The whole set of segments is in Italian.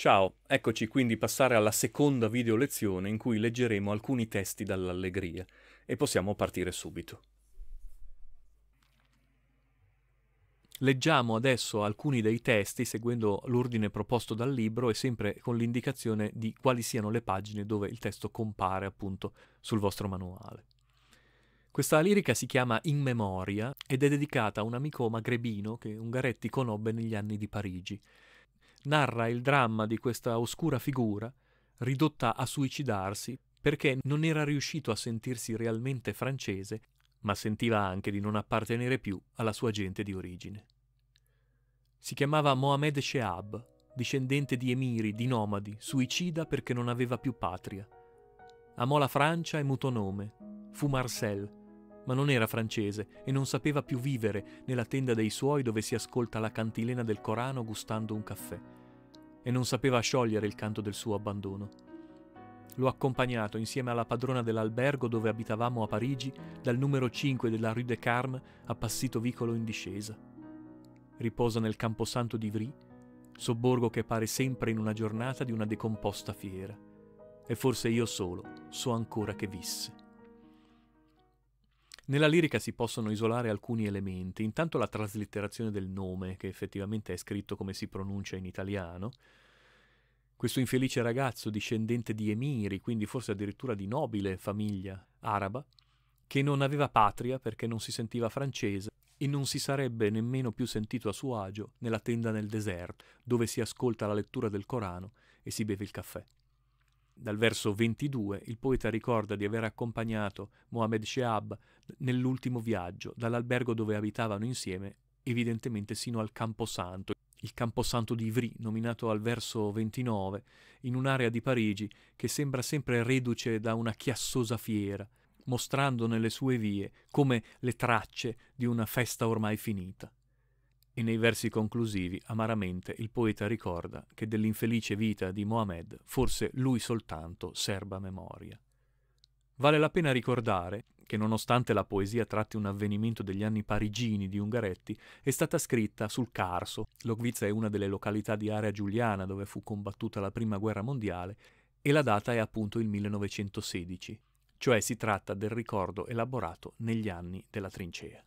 Ciao, eccoci quindi passare alla seconda video lezione in cui leggeremo alcuni testi dall'Allegria e possiamo partire subito. Leggiamo adesso alcuni dei testi seguendo l'ordine proposto dal libro e sempre con l'indicazione di quali siano le pagine dove il testo compare appunto sul vostro manuale. Questa lirica si chiama In Memoria ed è dedicata a un amico magrebino che Ungaretti conobbe negli anni di Parigi narra il dramma di questa oscura figura, ridotta a suicidarsi perché non era riuscito a sentirsi realmente francese, ma sentiva anche di non appartenere più alla sua gente di origine. Si chiamava Mohamed Shehab, discendente di emiri, di nomadi, suicida perché non aveva più patria. Amò la Francia e mutò nome. Fu Marcel, ma non era francese e non sapeva più vivere nella tenda dei suoi dove si ascolta la cantilena del Corano gustando un caffè, e non sapeva sciogliere il canto del suo abbandono. L'ho accompagnato insieme alla padrona dell'albergo dove abitavamo a Parigi dal numero 5 della Rue de Carme a Passito Vicolo in discesa. Riposa nel camposanto di Vry, sobborgo che pare sempre in una giornata di una decomposta fiera. E forse io solo so ancora che visse. Nella lirica si possono isolare alcuni elementi, intanto la traslitterazione del nome, che effettivamente è scritto come si pronuncia in italiano. Questo infelice ragazzo discendente di emiri, quindi forse addirittura di nobile famiglia araba, che non aveva patria perché non si sentiva francese e non si sarebbe nemmeno più sentito a suo agio nella tenda nel deserto, dove si ascolta la lettura del Corano e si beve il caffè. Dal verso 22 il poeta ricorda di aver accompagnato Mohamed Shehab nell'ultimo viaggio, dall'albergo dove abitavano insieme, evidentemente sino al Camposanto, il Camposanto di Ivry, nominato al verso 29, in un'area di Parigi che sembra sempre reduce da una chiassosa fiera, mostrando nelle sue vie come le tracce di una festa ormai finita e nei versi conclusivi amaramente il poeta ricorda che dell'infelice vita di Mohamed forse lui soltanto serba memoria. Vale la pena ricordare che nonostante la poesia tratti un avvenimento degli anni parigini di Ungaretti, è stata scritta sul Carso. Logvizza è una delle località di area giuliana dove fu combattuta la Prima Guerra Mondiale e la data è appunto il 1916, cioè si tratta del ricordo elaborato negli anni della trincea.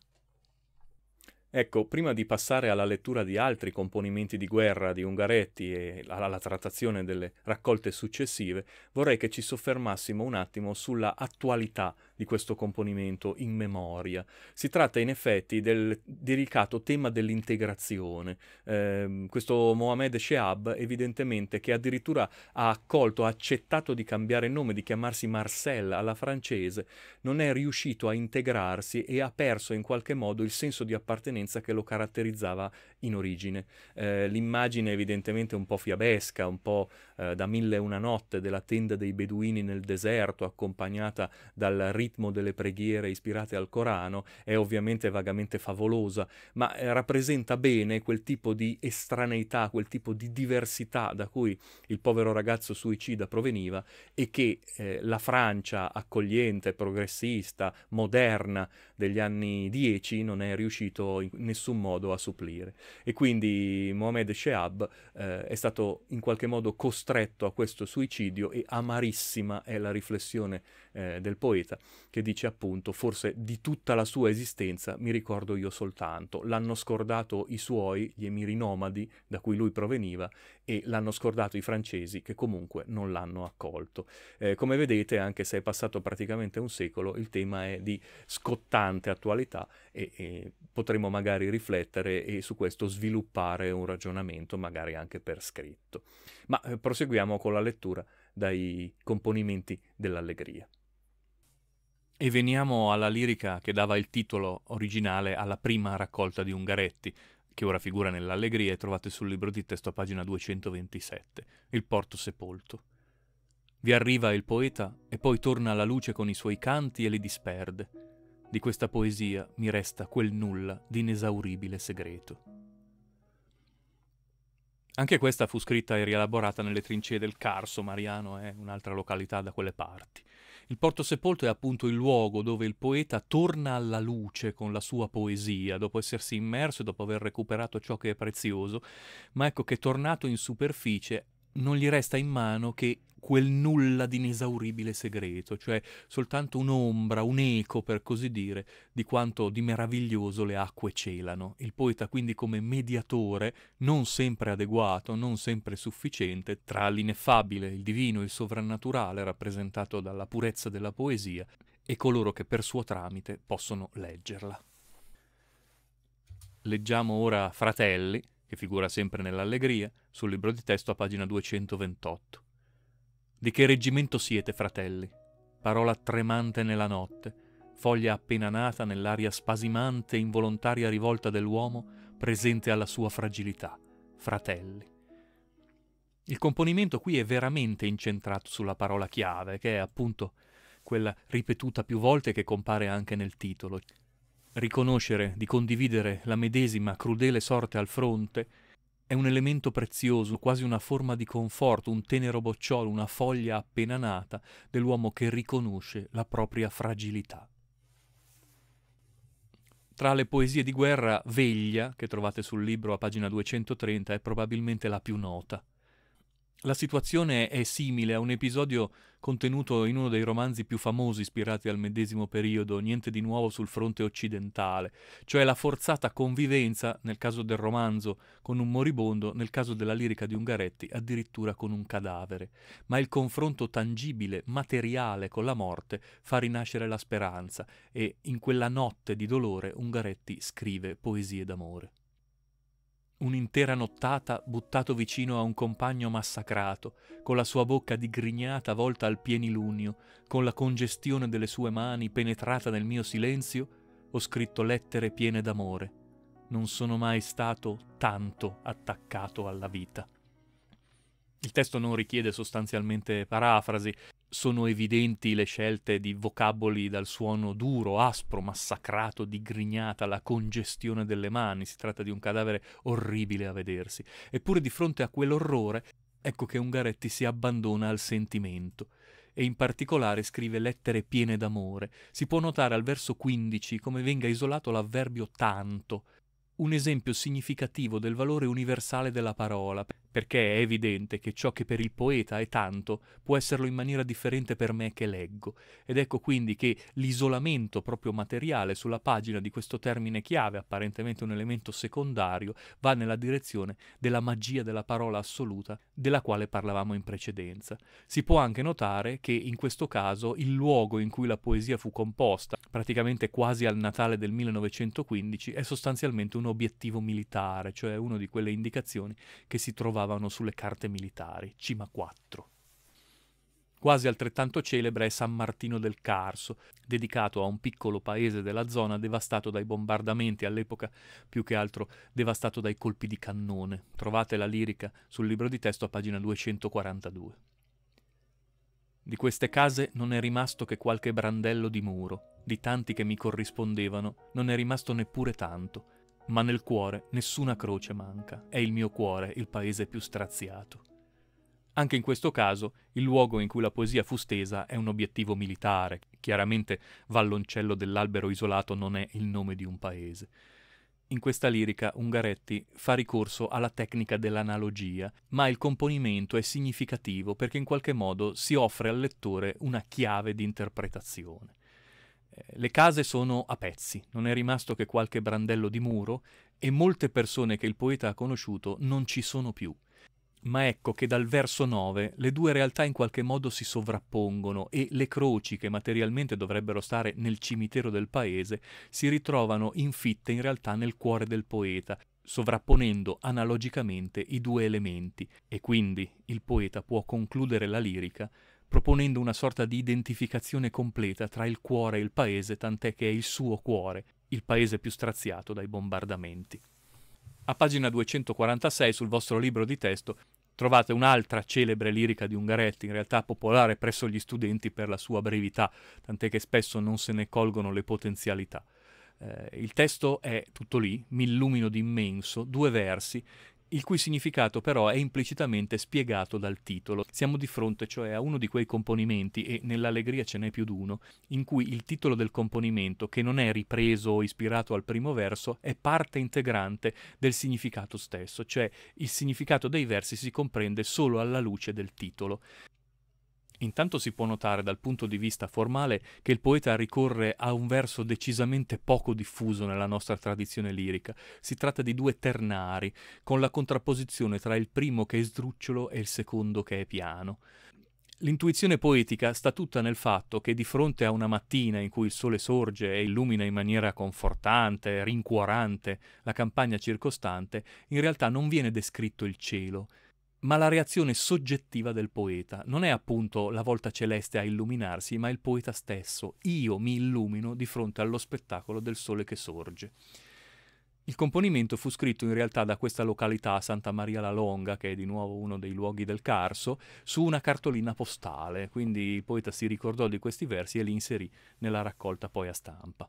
Ecco, prima di passare alla lettura di altri componimenti di guerra di Ungaretti e alla trattazione delle raccolte successive, vorrei che ci soffermassimo un attimo sulla attualità di questo componimento in memoria. Si tratta in effetti del delicato tema dell'integrazione. Eh, questo Mohamed Shehab evidentemente che addirittura ha accolto, ha accettato di cambiare nome, di chiamarsi Marcel alla francese, non è riuscito a integrarsi e ha perso in qualche modo il senso di appartenenza che lo caratterizzava in origine. Eh, l'immagine evidentemente un po' fiabesca, un po' eh, da mille e una notte della tenda dei beduini nel deserto accompagnata dal ritmo delle preghiere ispirate al Corano è ovviamente vagamente favolosa, ma eh, rappresenta bene quel tipo di estraneità, quel tipo di diversità da cui il povero ragazzo suicida proveniva e che eh, la Francia accogliente, progressista, moderna degli anni dieci non è riuscito in nessun modo a supplire. E quindi Mohamed Shehab eh, è stato in qualche modo costretto a questo suicidio e amarissima è la riflessione eh, del poeta, che dice appunto, forse di tutta la sua esistenza mi ricordo io soltanto, l'hanno scordato i suoi, gli emiri nomadi da cui lui proveniva, e l'hanno scordato i francesi che comunque non l'hanno accolto. Eh, come vedete, anche se è passato praticamente un secolo, il tema è di scottante attualità e, e potremo magari riflettere e su questo sviluppare un ragionamento, magari anche per scritto. Ma eh, proseguiamo con la lettura dai componimenti dell'allegria. E veniamo alla lirica che dava il titolo originale alla prima raccolta di Ungaretti, che ora figura nell'Allegria e trovate sul libro di testo a pagina 227, Il Porto Sepolto. Vi arriva il poeta e poi torna alla luce con i suoi canti e li disperde. Di questa poesia mi resta quel nulla di inesauribile segreto. Anche questa fu scritta e rielaborata nelle trincee del Carso, Mariano è un'altra località da quelle parti. Il Porto Sepolto è appunto il luogo dove il poeta torna alla luce con la sua poesia, dopo essersi immerso e dopo aver recuperato ciò che è prezioso, ma ecco che tornato in superficie non gli resta in mano che quel nulla di inesauribile segreto, cioè soltanto un'ombra, un eco per così dire, di quanto di meraviglioso le acque celano. Il poeta quindi come mediatore, non sempre adeguato, non sempre sufficiente, tra l'ineffabile, il divino, il sovrannaturale rappresentato dalla purezza della poesia e coloro che per suo tramite possono leggerla. Leggiamo ora Fratelli, che figura sempre nell'Allegria, sul libro di testo a pagina 228. Di che reggimento siete, fratelli? Parola tremante nella notte, foglia appena nata nell'aria spasimante e involontaria rivolta dell'uomo presente alla sua fragilità. Fratelli. Il componimento qui è veramente incentrato sulla parola chiave, che è appunto quella ripetuta più volte che compare anche nel titolo. Riconoscere di condividere la medesima crudele sorte al fronte è un elemento prezioso, quasi una forma di conforto, un tenero bocciolo, una foglia appena nata dell'uomo che riconosce la propria fragilità. Tra le poesie di guerra, Veglia, che trovate sul libro a pagina 230, è probabilmente la più nota. La situazione è simile a un episodio contenuto in uno dei romanzi più famosi ispirati al medesimo periodo, Niente di nuovo sul fronte occidentale, cioè la forzata convivenza, nel caso del romanzo, con un moribondo, nel caso della lirica di Ungaretti, addirittura con un cadavere. Ma il confronto tangibile, materiale con la morte fa rinascere la speranza e in quella notte di dolore Ungaretti scrive poesie d'amore un'intera nottata buttato vicino a un compagno massacrato, con la sua bocca digrignata volta al pienilunio, con la congestione delle sue mani penetrata nel mio silenzio, ho scritto lettere piene d'amore. Non sono mai stato tanto attaccato alla vita. Il testo non richiede sostanzialmente parafrasi, sono evidenti le scelte di vocaboli dal suono duro, aspro, massacrato, digrignata, la congestione delle mani, si tratta di un cadavere orribile a vedersi. Eppure di fronte a quell'orrore, ecco che Ungaretti si abbandona al sentimento e in particolare scrive lettere piene d'amore. Si può notare al verso 15 come venga isolato l'avverbio tanto, un esempio significativo del valore universale della parola, perché è evidente che ciò che per il poeta è tanto può esserlo in maniera differente per me che leggo. Ed ecco quindi che l'isolamento proprio materiale sulla pagina di questo termine chiave, apparentemente un elemento secondario, va nella direzione della magia della parola assoluta della quale parlavamo in precedenza. Si può anche notare che in questo caso il luogo in cui la poesia fu composta, praticamente quasi al Natale del 1915, è sostanzialmente un obiettivo militare, cioè una di quelle indicazioni che si trovava trovavano sulle carte militari, cima 4. Quasi altrettanto celebre è San Martino del Carso, dedicato a un piccolo paese della zona devastato dai bombardamenti, all'epoca più che altro devastato dai colpi di cannone. Trovate la lirica sul libro di testo a pagina 242. Di queste case non è rimasto che qualche brandello di muro, di tanti che mi corrispondevano non è rimasto neppure tanto, ma nel cuore nessuna croce manca, è il mio cuore il paese più straziato. Anche in questo caso il luogo in cui la poesia fu stesa è un obiettivo militare, chiaramente Valloncello dell'albero isolato non è il nome di un paese. In questa lirica Ungaretti fa ricorso alla tecnica dell'analogia, ma il componimento è significativo perché in qualche modo si offre al lettore una chiave di interpretazione le case sono a pezzi, non è rimasto che qualche brandello di muro e molte persone che il poeta ha conosciuto non ci sono più. Ma ecco che dal verso 9 le due realtà in qualche modo si sovrappongono e le croci che materialmente dovrebbero stare nel cimitero del paese si ritrovano infitte in realtà nel cuore del poeta, sovrapponendo analogicamente i due elementi e quindi il poeta può concludere la lirica proponendo una sorta di identificazione completa tra il cuore e il paese, tant'è che è il suo cuore, il paese più straziato dai bombardamenti. A pagina 246 sul vostro libro di testo trovate un'altra celebre lirica di Ungaretti, in realtà popolare presso gli studenti per la sua brevità, tant'è che spesso non se ne colgono le potenzialità. Eh, il testo è tutto lì, mi illumino d'immenso, due versi il cui significato però è implicitamente spiegato dal titolo. Siamo di fronte cioè a uno di quei componimenti, e nell'allegria ce n'è più d'uno, in cui il titolo del componimento, che non è ripreso o ispirato al primo verso, è parte integrante del significato stesso, cioè il significato dei versi si comprende solo alla luce del titolo. Intanto si può notare dal punto di vista formale che il poeta ricorre a un verso decisamente poco diffuso nella nostra tradizione lirica. Si tratta di due ternari, con la contrapposizione tra il primo che è sdrucciolo e il secondo che è piano. L'intuizione poetica sta tutta nel fatto che di fronte a una mattina in cui il sole sorge e illumina in maniera confortante, rincuorante la campagna circostante, in realtà non viene descritto il cielo, ma la reazione soggettiva del poeta. Non è appunto la volta celeste a illuminarsi, ma il poeta stesso. Io mi illumino di fronte allo spettacolo del sole che sorge. Il componimento fu scritto in realtà da questa località, Santa Maria la Longa, che è di nuovo uno dei luoghi del Carso, su una cartolina postale, quindi il poeta si ricordò di questi versi e li inserì nella raccolta poi a stampa.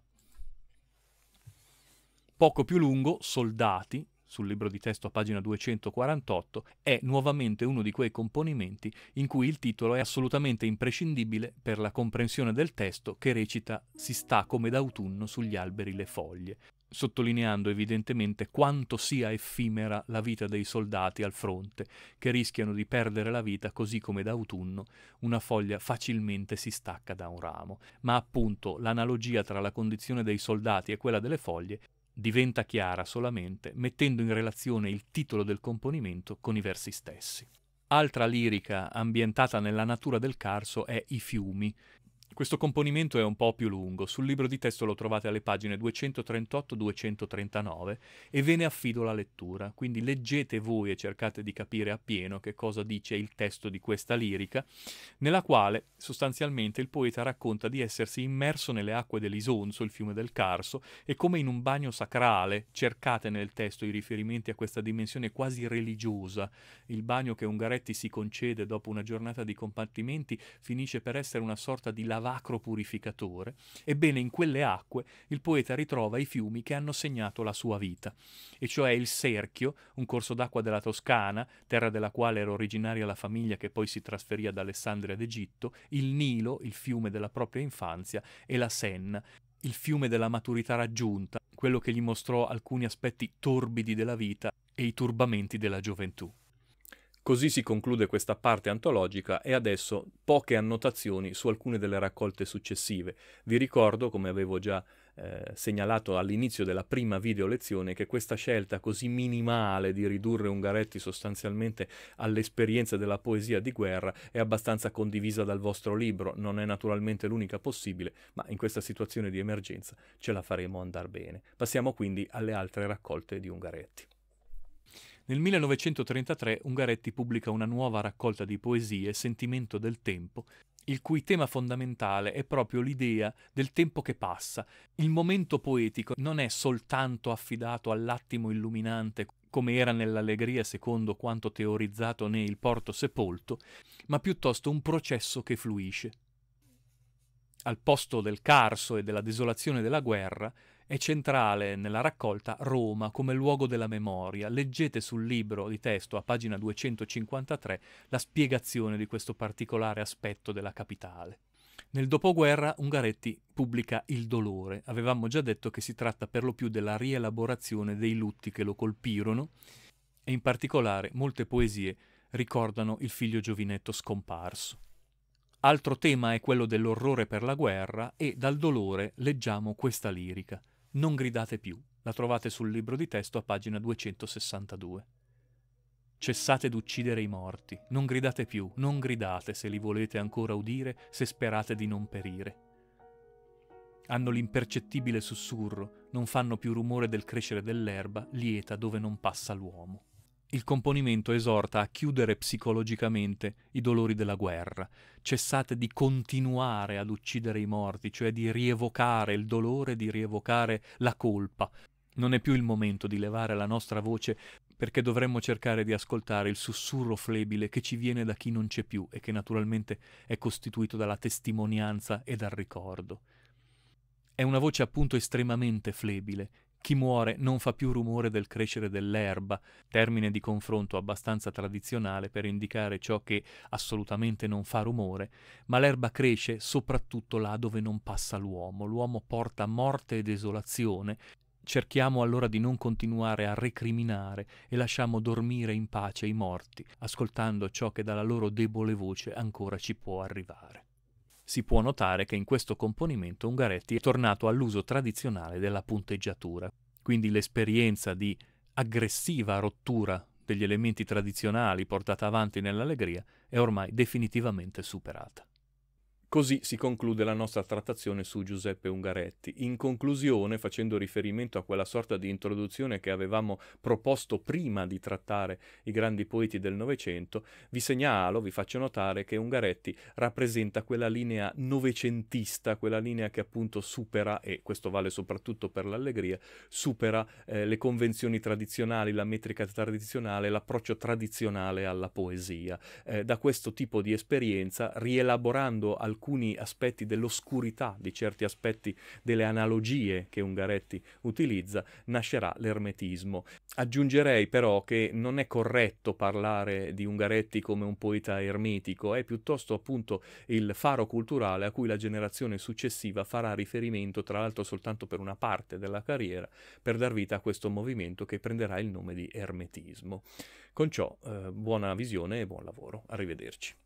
Poco più lungo, Soldati, sul libro di testo a pagina 248, è nuovamente uno di quei componimenti in cui il titolo è assolutamente imprescindibile per la comprensione del testo che recita Si sta come d'autunno sugli alberi le foglie, sottolineando evidentemente quanto sia effimera la vita dei soldati al fronte, che rischiano di perdere la vita così come d'autunno una foglia facilmente si stacca da un ramo. Ma appunto l'analogia tra la condizione dei soldati e quella delle foglie diventa chiara solamente mettendo in relazione il titolo del componimento con i versi stessi. Altra lirica ambientata nella natura del Carso è I fiumi, questo componimento è un po' più lungo, sul libro di testo lo trovate alle pagine 238-239 e ve ne affido la lettura, quindi leggete voi e cercate di capire appieno che cosa dice il testo di questa lirica, nella quale sostanzialmente il poeta racconta di essersi immerso nelle acque dell'Isonzo, il fiume del Carso, e come in un bagno sacrale, cercate nel testo i riferimenti a questa dimensione quasi religiosa, il bagno che Ungaretti si concede dopo una giornata di compartimenti finisce per essere una sorta di da vacro purificatore, ebbene in quelle acque il poeta ritrova i fiumi che hanno segnato la sua vita, e cioè il Serchio, un corso d'acqua della Toscana, terra della quale era originaria la famiglia che poi si trasferì ad Alessandria d'Egitto, il Nilo, il fiume della propria infanzia, e la Senna, il fiume della maturità raggiunta, quello che gli mostrò alcuni aspetti torbidi della vita e i turbamenti della gioventù. Così si conclude questa parte antologica e adesso poche annotazioni su alcune delle raccolte successive. Vi ricordo, come avevo già eh, segnalato all'inizio della prima video lezione, che questa scelta così minimale di ridurre Ungaretti sostanzialmente all'esperienza della poesia di guerra è abbastanza condivisa dal vostro libro, non è naturalmente l'unica possibile, ma in questa situazione di emergenza ce la faremo andare bene. Passiamo quindi alle altre raccolte di Ungaretti. Nel 1933 Ungaretti pubblica una nuova raccolta di poesie, Sentimento del tempo, il cui tema fondamentale è proprio l'idea del tempo che passa. Il momento poetico non è soltanto affidato all'attimo illuminante come era nell'allegria secondo quanto teorizzato ne Il porto sepolto, ma piuttosto un processo che fluisce. Al posto del carso e della desolazione della guerra, è centrale nella raccolta Roma come luogo della memoria. Leggete sul libro di testo a pagina 253 la spiegazione di questo particolare aspetto della capitale. Nel dopoguerra Ungaretti pubblica Il dolore. Avevamo già detto che si tratta per lo più della rielaborazione dei lutti che lo colpirono e in particolare molte poesie ricordano il figlio giovinetto scomparso. Altro tema è quello dell'orrore per la guerra e dal dolore leggiamo questa lirica. Non gridate più, la trovate sul libro di testo a pagina 262. Cessate d'uccidere i morti, non gridate più, non gridate se li volete ancora udire, se sperate di non perire. Hanno l'impercettibile sussurro, non fanno più rumore del crescere dell'erba, lieta dove non passa l'uomo. Il componimento esorta a chiudere psicologicamente i dolori della guerra, cessate di continuare ad uccidere i morti, cioè di rievocare il dolore, di rievocare la colpa. Non è più il momento di levare la nostra voce perché dovremmo cercare di ascoltare il sussurro flebile che ci viene da chi non c'è più e che naturalmente è costituito dalla testimonianza e dal ricordo. È una voce appunto estremamente flebile chi muore non fa più rumore del crescere dell'erba, termine di confronto abbastanza tradizionale per indicare ciò che assolutamente non fa rumore, ma l'erba cresce soprattutto là dove non passa l'uomo. L'uomo porta morte e desolazione. Cerchiamo allora di non continuare a recriminare e lasciamo dormire in pace i morti, ascoltando ciò che dalla loro debole voce ancora ci può arrivare. Si può notare che in questo componimento Ungaretti è tornato all'uso tradizionale della punteggiatura, quindi l'esperienza di aggressiva rottura degli elementi tradizionali portata avanti nell'allegria è ormai definitivamente superata. Così si conclude la nostra trattazione su Giuseppe Ungaretti, in conclusione facendo riferimento a quella sorta di introduzione che avevamo proposto prima di trattare i grandi poeti del Novecento, vi segnalo, vi faccio notare che Ungaretti rappresenta quella linea novecentista, quella linea che appunto supera, e questo vale soprattutto per l'allegria, supera eh, le convenzioni tradizionali, la metrica tradizionale, l'approccio tradizionale alla poesia. Eh, da questo tipo di esperienza, rielaborando al alcuni aspetti dell'oscurità, di certi aspetti delle analogie che Ungaretti utilizza, nascerà l'ermetismo. Aggiungerei però che non è corretto parlare di Ungaretti come un poeta ermetico, è piuttosto appunto il faro culturale a cui la generazione successiva farà riferimento, tra l'altro soltanto per una parte della carriera, per dar vita a questo movimento che prenderà il nome di ermetismo. Con ciò, eh, buona visione e buon lavoro. Arrivederci.